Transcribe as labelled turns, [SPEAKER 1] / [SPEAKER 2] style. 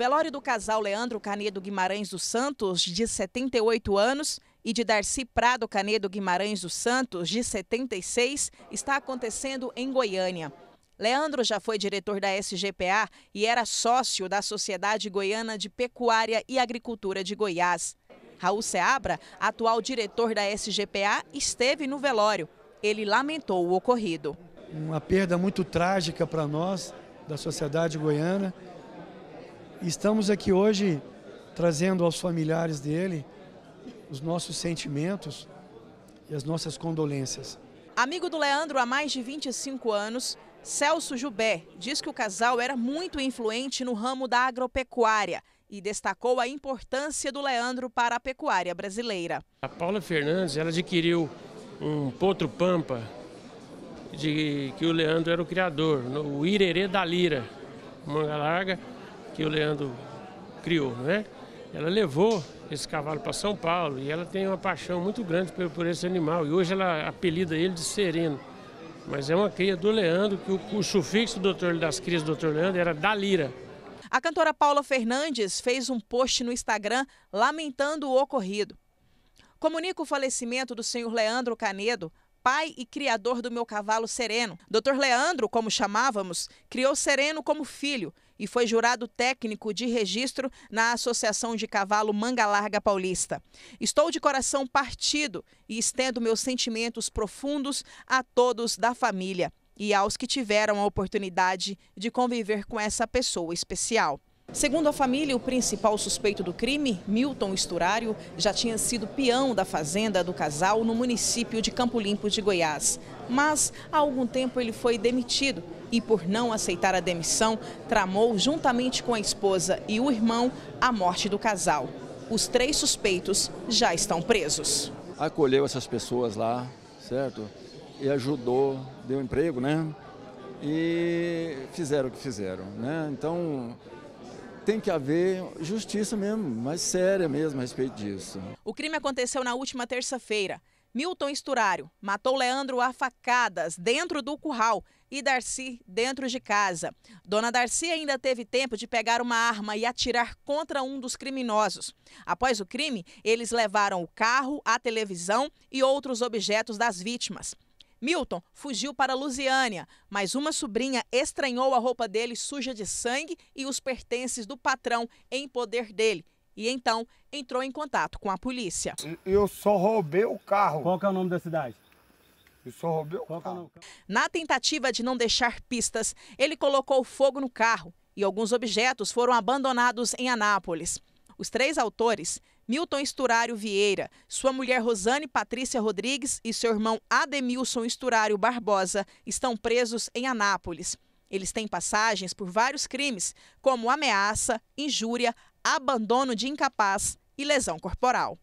[SPEAKER 1] Velório do casal Leandro Canedo Guimarães dos Santos, de 78 anos, e de Darcy Prado Canedo Guimarães dos Santos, de 76, está acontecendo em Goiânia. Leandro já foi diretor da SGPA e era sócio da Sociedade Goiana de Pecuária e Agricultura de Goiás. Raul Seabra, atual diretor da SGPA, esteve no velório. Ele lamentou o ocorrido. Uma
[SPEAKER 2] perda muito trágica para nós, da sociedade goiana, Estamos aqui hoje trazendo aos familiares dele os nossos sentimentos e as nossas condolências.
[SPEAKER 1] Amigo do Leandro há mais de 25 anos, Celso Jubé diz que o casal era muito influente no ramo da agropecuária e destacou a importância do Leandro para a pecuária brasileira.
[SPEAKER 2] A Paula Fernandes ela adquiriu um potro pampa de que o Leandro era o criador, o Irerê da Lira, manga larga, que o Leandro criou, não é? Ela levou esse cavalo para São Paulo e ela tem uma paixão muito grande por, por, esse animal. E hoje ela apelida ele de Sereno. Mas é uma cria do Leandro, que o, o sufixo do Dr. das crias do Dr. Leandro era Dalira.
[SPEAKER 1] A cantora Paula Fernandes fez um post no Instagram lamentando o ocorrido. Comunica o falecimento do senhor Leandro Canedo, pai e criador do meu cavalo Sereno. Dr. Leandro, como chamávamos, criou Sereno como filho e foi jurado técnico de registro na Associação de Cavalo Manga Larga Paulista. Estou de coração partido e estendo meus sentimentos profundos a todos da família e aos que tiveram a oportunidade de conviver com essa pessoa especial. Segundo a família, o principal suspeito do crime, Milton Esturário, já tinha sido peão da fazenda do casal no município de Campo Limpo de Goiás. Mas, há algum tempo, ele foi demitido e, por não aceitar a demissão, tramou, juntamente com a esposa e o irmão, a morte do casal. Os três suspeitos já estão presos.
[SPEAKER 2] Acolheu essas pessoas lá, certo? E ajudou, deu emprego, né? E fizeram o que fizeram, né? Então, tem que haver justiça mesmo, mais séria mesmo a respeito disso.
[SPEAKER 1] O crime aconteceu na última terça-feira. Milton Esturário matou Leandro a facadas dentro do curral e Darcy dentro de casa. Dona Darcy ainda teve tempo de pegar uma arma e atirar contra um dos criminosos. Após o crime, eles levaram o carro, a televisão e outros objetos das vítimas. Milton fugiu para Lusiânia, mas uma sobrinha estranhou a roupa dele suja de sangue e os pertences do patrão em poder dele e então entrou em contato com a polícia. Eu só roubei o carro. Qual é o nome da cidade? Eu só roubei o Qual carro. É o... Na tentativa de não deixar pistas, ele colocou fogo no carro e alguns objetos foram abandonados em Anápolis. Os três autores, Milton Esturário Vieira, sua mulher Rosane Patrícia Rodrigues e seu irmão Ademilson Esturário Barbosa, estão presos em Anápolis. Eles têm passagens por vários crimes, como ameaça, injúria, abandono de incapaz e lesão corporal.